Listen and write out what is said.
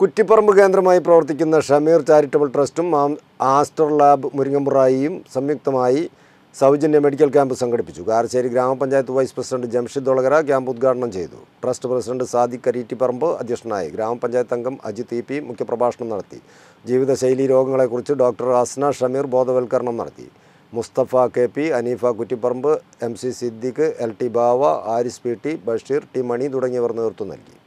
കുറ്റിപ്പറമ്പ് കേന്ദ്രമായി പ്രവർത്തിക്കുന്ന ഷമീർ ചാരിറ്റബിൾ ട്രസ്റ്റും ആസ്റ്റർ ലാബ് മുരിങ്ങമ്പുറായിയും സംയുക്തമായി സൗജന്യ മെഡിക്കൽ ക്യാമ്പ് സംഘടിപ്പിച്ചു കാരശ്ശേരി ഗ്രാമപഞ്ചായത്ത് vice president Jamshid Olakara camp ഉദ്ഘാടനം ചെയ്തു ട്രസ്റ്റ് പ്രസിഡന്റ് സാദിഖ് കരീറ്റിപ്പറമ്പ് അധ്യക്ഷനായി ഗ്രാമപഞ്ചായത്ത് അംഗം അജിത് ഇ പി മുഖ്യപ്രഭാഷണം നടത്തി ജീവിതശൈലി രോഗങ്ങളെക്കുറിച്ച് ഡോക്ടർ അസ്ന ഷമീർ ബോധവൽക്കരണം നടത്തി Musthafa K P Aneefa Kuttipparamba M C Siddique L T Bava Aris P T Basheer T Mani തുടങ്ങിയവർ നേതൃത്വം നൽകി